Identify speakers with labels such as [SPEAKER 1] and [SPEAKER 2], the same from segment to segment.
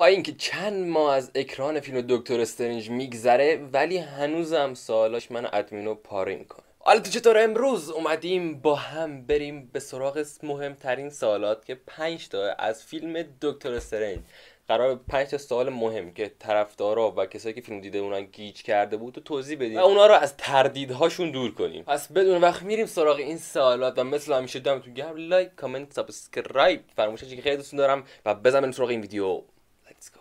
[SPEAKER 1] با اینکه چند ماه از اکران فیلم دکتر استرنج میگذره ولی هنوزم سوالاش من ادمینو پاره میکنه حالا تو چطور امروز اومدیم با هم بریم به سراغ مهمترین سوالات که 5 تا از فیلم دکتر استرنج قرار 5 تا سوال مهم که طرفدارا و کسایی که فیلم دیده اونها گیج کرده بود و توضیح بدیم و اونا رو از تردیدهاشون دور کنیم پس بدون وقت میریم سراغ این سوالات و مثل همیشه دمتون گرم لایک کامنت سابسکرایب فراموش که خیلی دوستون دارم و بزنم سراغ این ویدیو Let's go.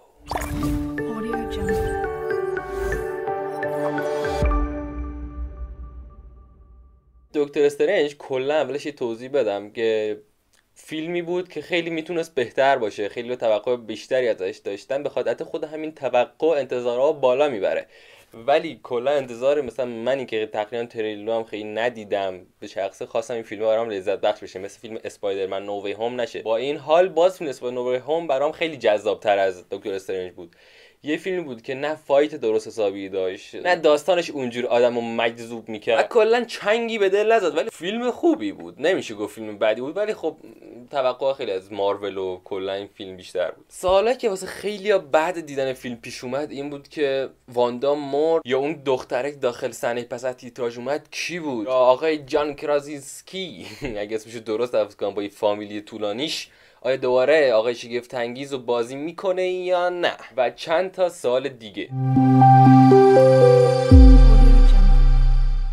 [SPEAKER 1] دکتر استرنج کلا اولش یه توضیح بدم که فیلمی بود که خیلی میتونست بهتر باشه خیلی توقع بیشتری ازش داشتن به خاطر خود همین توقع انتظارها بالا میبره ولی کلا انتظار مثلا منی که تقریبا تریلو هم خیلی ندیدم به شخص خواستم این فیلم برام لذت بخش بشه مثل فیلم اسپایدرمن نووی هوم نشه با این حال باز فیلم اسپایدرمن نووی هوم برام خیلی جذاب تر از دکتر استرنج بود یه فیلم بود که نه فایت درست حسابی داشت نه داستانش اونجور آدم رو مجذوب میکرد و کلا چنگی به دل نزد ولی فیلم خوبی بود نمیشه گفت فیلم بدی بود ولی خب توقع خیلی از مارول و کلا این فیلم بیشتر بود سوالا که واسه خیلی بعد دیدن فیلم پیش اومد این بود که واندا مرد یا اون دختره داخل صحنه پس از تیتراژ اومد کی بود یا آقای جان کرازیسکی اگه اسمش درست حفظ کنم با این فامیلی طولانیش آیا دوباره آقای شگفت انگیز رو بازی میکنه یا نه و چند تا سال دیگه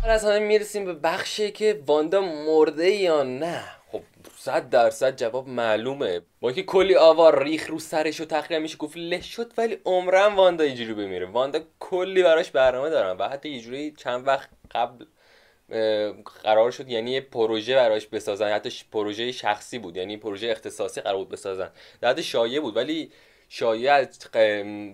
[SPEAKER 1] از همه میرسیم به بخشی که واندا مرده یا نه صد درصد جواب معلومه با که کلی آوار ریخ رو سرش و تقریبا میشه گفت له شد ولی عمرم واندا اینجوری بمیره واندا کلی براش برنامه دارن و حتی اینجوری چند وقت قبل قرار شد یعنی یه پروژه براش بسازن حتی پروژه شخصی بود یعنی پروژه اختصاصی قرار بود بسازن در شایعه بود ولی شایعه از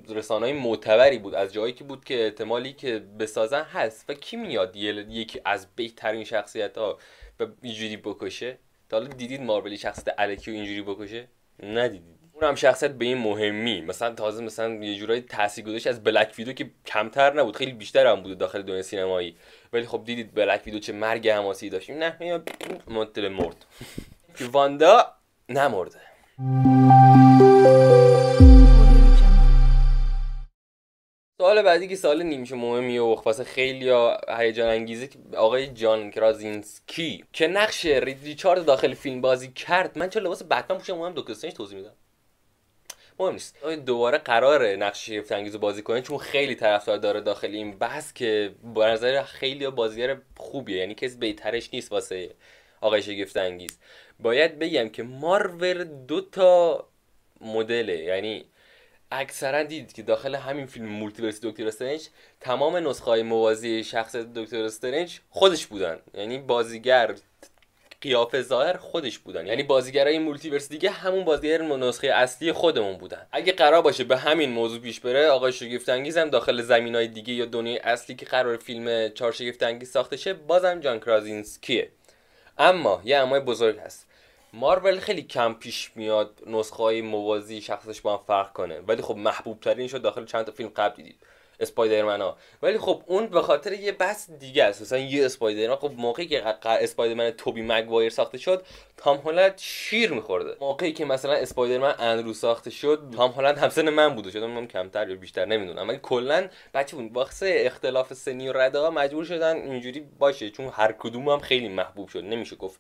[SPEAKER 1] رسانه های معتبری بود از جایی که بود که احتمالی که بسازن هست و کی میاد یکی از بهترین شخصیت ها به اینجوری بکشه تا حالا دیدید مارولی شخصیت الکی اینجوری بکشه ندیدید اون هم شخصیت به این مهمی مثلا تازه مثلا یه جورای تاثیر گذاشت از بلک ویدو که کمتر نبود خیلی بیشتر هم بود داخل دنیای سینمایی ولی خب دیدید بلک ویدو چه مرگ حماسی داشت نه مدل مرد واندا نمرده سوال بعدی که سوال نمیشه مهمی و واسه خیلی هیجان انگیزه آقای جان کرازینسکی که نقش رید ریچارد داخل فیلم بازی کرد من چه لباس بتمن پوشم مهم دو توضیح میدم مهم نیست دوباره قرار نقش شگفت انگیز بازی کنه چون خیلی طرفدار داره داخل این بحث که به نظر خیلی بازیگر خوبیه یعنی کسی بهترش نیست واسه آقای شگفت انگیز باید بگم که مارور دو تا مدله یعنی اکثرا دیدید که داخل همین فیلم مولتیورس دکتر استرنج تمام نسخه های موازی شخص دکتر استرنج خودش بودن یعنی بازیگر قیافه ظاهر خودش بودن یعنی بازیگرای مولتیورس دیگه همون بازیگر نسخه اصلی خودمون بودن اگه قرار باشه به همین موضوع پیش بره آقای شگفت هم داخل های دیگه یا دنیای اصلی که قرار فیلم چهار شگفت انگیز ساخته شه بازم جان کرازینسکیه اما یه امای بزرگ هست مارول خیلی کم پیش میاد نسخه های موازی شخصش با هم فرق کنه ولی خب محبوب ترین شد داخل چند تا فیلم قبل دیدید اسپایدرمن ها ولی خب اون به خاطر یه بس دیگه است مثلا یه اسپایدرمن خب موقعی که اسپایدرمن توبی مگوایر ساخته شد تام هولند شیر میخورده موقعی که مثلا اسپایدرمن اندرو ساخته شد تام هولند همسن من بوده شد من کمتر یا بیشتر نمیدونم ولی کلا بچه بود واسه اختلاف سنی و مجبور شدن اینجوری باشه چون هر کدوم هم خیلی محبوب شد نمیشه گفت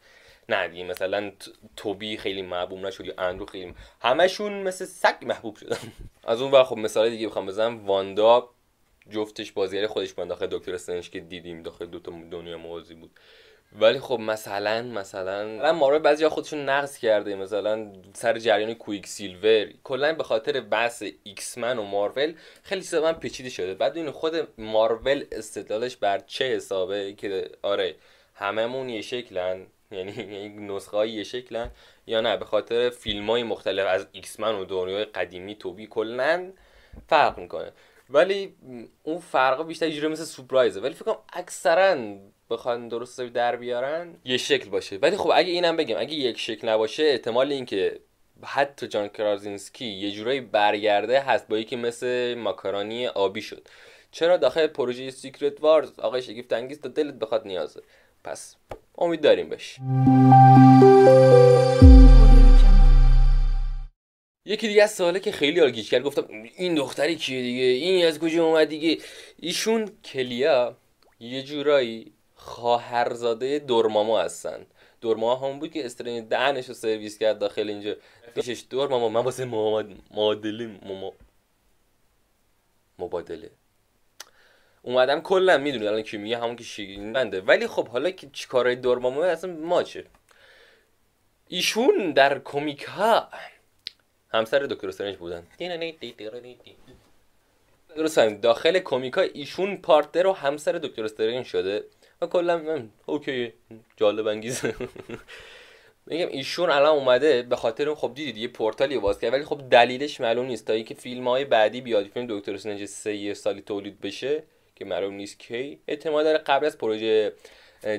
[SPEAKER 1] نه دیگه مثلا توبی خیلی محبوب نشد یا اندرو خیلی همشون مثل سگ محبوب شدن از اون ور خب مثال دیگه بخوام بزنم واندا جفتش بازیگر خودش بود داخل دکتر استرنج که دیدیم داخل دوتا دنیا موازی بود ولی خب مثلا مثلا مثلا مارو بعضی خودشون نقص کرده مثلا سر جریان کویک سیلور کلا به خاطر بحث ایکس من و مارول خیلی سبب پیچیده شده بعد این خود مارول استدلالش بر چه حسابه که آره هممون یه شکلن یعنی, یعنی نسخه های شکلن یا نه به خاطر فیلم های مختلف از ایکس من و دنیای قدیمی توبی کلا فرق میکنه ولی اون فرق بیشتر یه مثل سپرایزه ولی فکر کنم اکثرا بخوان درست در بیارن یه شکل باشه ولی خب اگه اینم بگم اگه یک شکل نباشه احتمال اینکه حتی جان کرازینسکی یه جورایی برگرده هست با یکی مثل ماکارانی آبی شد چرا داخل پروژه سیکرت وارز آقای شگفت انگیز تا دلت بخواد نیازه پس امید داریم بهش یکی دیگه از سواله که خیلی آگیش کرد گفتم این دختری کیه دیگه این از کجا اومد دیگه ایشون کلیا یه جورایی خواهرزاده دورماما هستن دورماما همون بود که استرین دهنش رو سرویس کرد داخل اینجا پیشش دورماما من واسه معادله مما مبادله اومدم کلا میدونید الان کی میگه همون که شیرین بنده ولی خب حالا که چیکارای دورمامو اصلا چه ایشون در کمیک ها همسر دکتر استرنج بودن درست داخل کمیکا ایشون پارتنر و همسر دکتر استرنج شده و کلا من اوکی جالب انگیزه میگم ایشون الان اومده به خاطر اون خب دیدید یه پورتالی باز کرد ولی خب دلیلش معلوم نیست تا اینکه فیلم های بعدی بیاد فیلم دکتر استرنج سه سالی تولید بشه که معلوم نیست کی اعتماد داره قبل از پروژه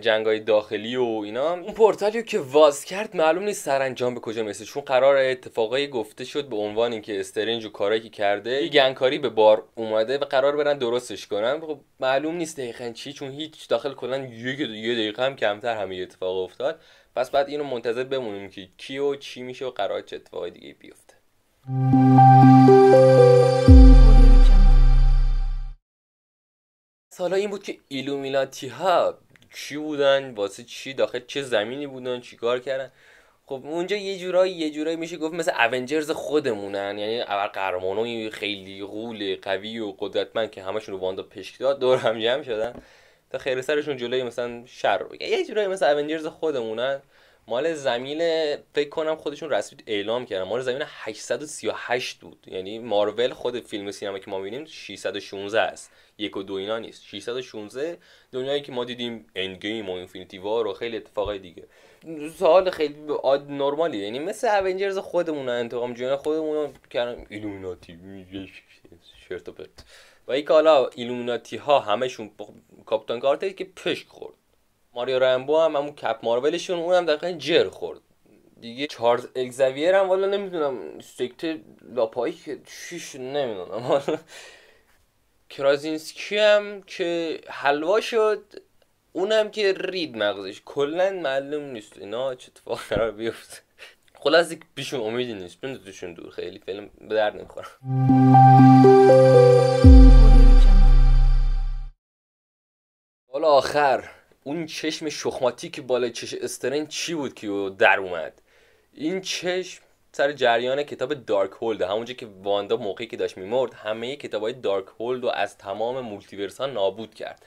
[SPEAKER 1] های داخلی و اینا اون پورتالیو که واز کرد معلوم نیست سرانجام به کجا میرسه چون قرار اتفاقی گفته شد به عنوان اینکه استرنج و کارایی که کرده یه گنگکاری به بار اومده و قرار برن درستش کنن خب معلوم نیست دقیقا چی چون هیچ داخل کلا یه دقیقه هم کمتر همه اتفاق افتاد پس بعد اینو منتظر بمونیم که کی و چی میشه و قرار چه اتفاقی دیگه بیفته سالا این بود که ایلومیناتی ها چی بودن واسه چی داخل چه زمینی بودن چی کار کردن خب اونجا یه جورایی یه جورایی میشه گفت مثل اونجرز خودمونن یعنی اول قرمانوی خیلی غول قوی و قدرتمند که همشون رو واندا پشک داد دور هم جمع شدن تا خیر سرشون جلوی مثلا شر رو یه جورایی مثل اونجرز خودمونن مال زمین فکر کنم خودشون رسمی اعلام کردن مال زمین 838 بود یعنی مارول خود فیلم سینما که ما میبینیم 616 است یک و دو اینا نیست 616 دنیایی که ما دیدیم گیم و اینفینیتی وار و خیلی اتفاقای دیگه سوال خیلی عاد نرمالی یعنی مثل اونجرز خودمون انتقام جویان خودمون کردن ایلومیناتی شرط و و این کالا حالا ایلومیناتی ها همشون کاپیتان کارتر که پشک خورد ماریو رمبو هم همون کپ مارولشون اونم دقیقا جر خورد دیگه چارلز اگزویر هم والا نمیدونم سکت لاپایی که شیش نمیدونم کرازینسکی هم که حلوا شد اونم که رید مغزش کلا معلوم نیست اینا چه اتفاق قرار بیفته خلاص پیشون امیدی نیست دوشون دور خیلی فعلا به درد نمیخورم حالا آخر اون چشم شخماتی که بالای چش استرین چی بود که در اومد این چشم سر جریان کتاب دارک هولد همونجا که واندا موقعی که داشت میمرد همه کتاب های دارک هولد رو از تمام مولتیورس ها نابود کرد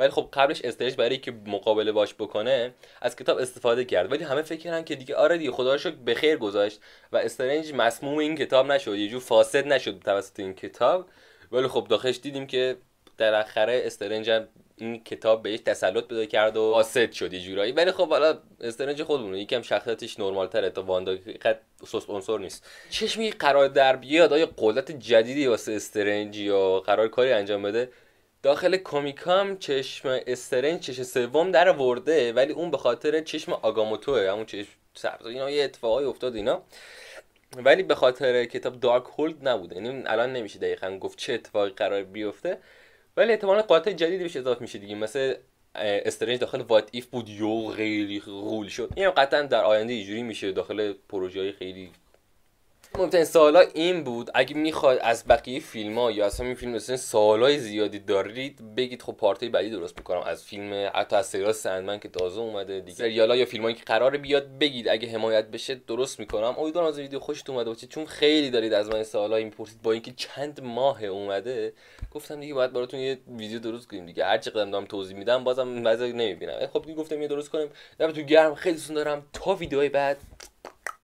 [SPEAKER 1] ولی خب قبلش استرنج برای که مقابله باش بکنه از کتاب استفاده کرد ولی همه فکر کردن که دیگه آره دیگه خدا رو به خیر گذاشت و استرنج مسموم این کتاب نشد یه جو فاسد نشد توسط این کتاب ولی خب داخلش دیدیم که در آخره استرنج این کتاب بهش تسلط پیدا کرد و آسد شد یه جورایی ولی خب حالا استرنج خودمونه یکم شخصیتش نرمال تره تا واندا قد سوس عنصر نیست چشمی قرار در بیاد آیا قدرت جدیدی واسه استرنج یا قرار کاری انجام بده داخل کمیکام چشم استرنج چشم سوم در ورده ولی اون به خاطر چشم آگاموتوه همون چشم سبز اینا یه اتفاقی افتاد اینا ولی به خاطر کتاب دارک هولد نبوده یعنی الان نمیشه دقیقا گفت چه اتفاقی قرار بیفته ولی احتمالا قاطع جدیدی بهش اضافه میشه دیگه مثل استرنج داخل وات ایف بود یو خیلی غول شد این قطعا در آینده اینجوری میشه داخل پروژه های خیلی مهمترین سوالا این بود اگه میخواد از بقیه فیلم ها یا از همین فیلم مثلا سوالای زیادی دارید بگید خب پارتی بعدی درست میکنم از فیلم حتی از سریال سندمن که تازه اومده دیگه سریالا یا فیلمایی که قرار بیاد بگید اگه حمایت بشه درست میکنم امیدوارم از ویدیو خوشت اومده باشه چون خیلی دارید از من سوالا میپرسید با اینکه چند ماه اومده گفتم دیگه باید براتون یه ویدیو درست کنیم دیگه هر چقدر دارم توضیح میدم بازم بعضی نمیبینم خب دیگه گفتم یه درست کنیم تو گرم خیلی دارم تا ویدیوهای بعد